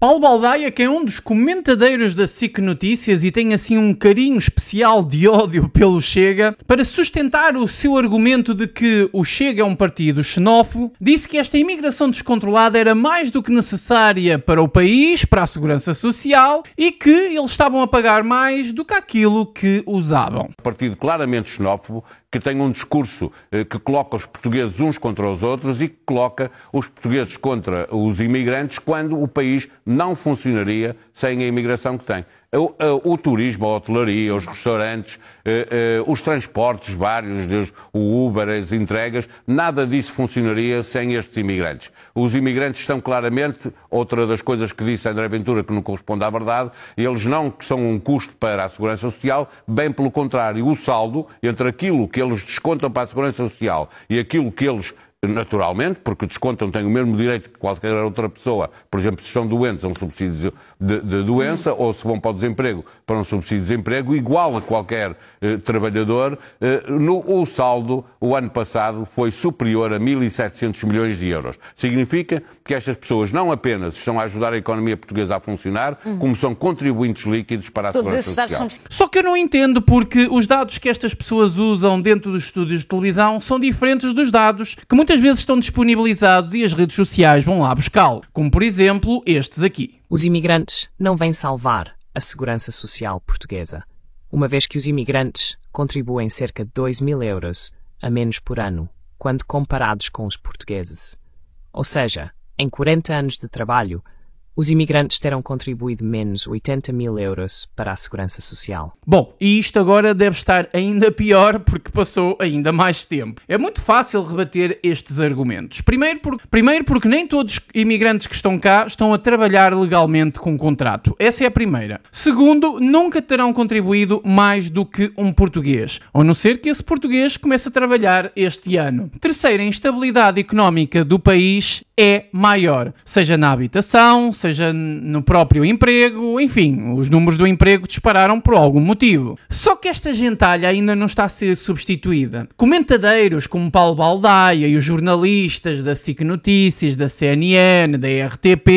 Paulo Baldaia, que é um dos comentadeiros da SIC Notícias e tem assim um carinho especial de ódio pelo Chega, para sustentar o seu argumento de que o Chega é um partido xenófobo, disse que esta imigração descontrolada era mais do que necessária para o país, para a segurança social e que eles estavam a pagar mais do que aquilo que usavam. Um partido claramente xenófobo que tem um discurso eh, que coloca os portugueses uns contra os outros e que coloca os portugueses contra os imigrantes quando o país não funcionaria sem a imigração que tem. O, o, eh, o turismo, a hotelaria, os restaurantes, eh, eh, os transportes vários, o Uber, as entregas, nada disso funcionaria sem estes imigrantes. Os imigrantes são claramente, outra das coisas que disse André Ventura que não corresponde à verdade, eles não são um custo para a Segurança Social, bem pelo contrário, o saldo entre aquilo que eles descontam para a Segurança Social e aquilo que eles naturalmente, porque descontam, têm o mesmo direito que qualquer outra pessoa. Por exemplo, se estão doentes, é um subsídio de, de doença, ou se vão para o desemprego, para um subsídio de desemprego, igual a qualquer eh, trabalhador. Eh, no, o saldo, o ano passado, foi superior a 1.700 milhões de euros. Significa que estas pessoas não apenas estão a ajudar a economia portuguesa a funcionar, uhum. como são contribuintes líquidos para a Todos esses dados são... Só que eu não entendo porque os dados que estas pessoas usam dentro dos estúdios de televisão são diferentes dos dados que muitas muitas vezes estão disponibilizados e as redes sociais vão lá buscá-lo, como por exemplo estes aqui. Os imigrantes não vêm salvar a segurança social portuguesa, uma vez que os imigrantes contribuem cerca de 2 mil euros a menos por ano quando comparados com os portugueses. Ou seja, em 40 anos de trabalho, os imigrantes terão contribuído menos 80 mil euros para a Segurança Social. Bom, e isto agora deve estar ainda pior porque passou ainda mais tempo. É muito fácil rebater estes argumentos. Primeiro, por, primeiro porque nem todos os imigrantes que estão cá estão a trabalhar legalmente com contrato. Essa é a primeira. Segundo, nunca terão contribuído mais do que um português, a não ser que esse português comece a trabalhar este ano. Terceiro, a instabilidade económica do país é maior, seja na habitação, seja seja no próprio emprego, enfim, os números do emprego dispararam por algum motivo. Só que esta gentalha ainda não está a ser substituída. Comentadeiros como Paulo Baldaia e os jornalistas da SIC Notícias, da CNN, da RTP,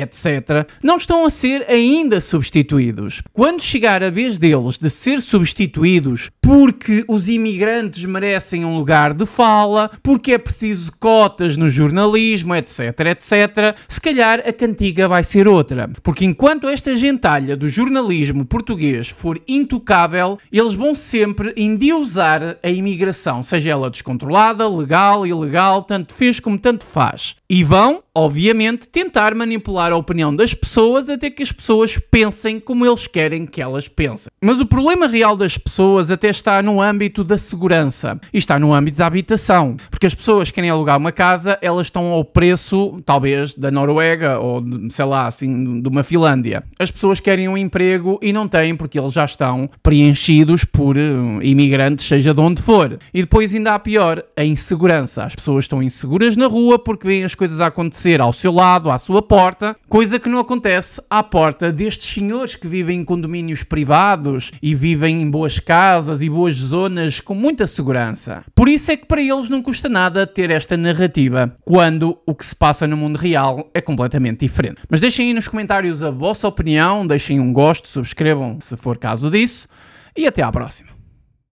etc., não estão a ser ainda substituídos. Quando chegar a vez deles de ser substituídos porque os imigrantes merecem um lugar de fala, porque é preciso cotas no jornalismo, etc, etc, se calhar a cantiga vai vai ser outra. Porque enquanto esta gentalha do jornalismo português for intocável, eles vão sempre endiosar a imigração, seja ela descontrolada, legal, ilegal, tanto fez como tanto faz. E vão obviamente, tentar manipular a opinião das pessoas até que as pessoas pensem como eles querem que elas pensem. Mas o problema real das pessoas até está no âmbito da segurança e está no âmbito da habitação, porque as pessoas que querem alugar uma casa, elas estão ao preço, talvez, da Noruega ou, sei lá, assim, de uma Finlândia. As pessoas querem um emprego e não têm porque eles já estão preenchidos por hum, imigrantes, seja de onde for. E depois ainda há pior, a insegurança. As pessoas estão inseguras na rua porque veem as coisas a acontecer ao seu lado, à sua porta, coisa que não acontece à porta destes senhores que vivem em condomínios privados e vivem em boas casas e boas zonas com muita segurança. Por isso é que para eles não custa nada ter esta narrativa, quando o que se passa no mundo real é completamente diferente. Mas deixem aí nos comentários a vossa opinião, deixem um gosto, subscrevam se for caso disso e até à próxima.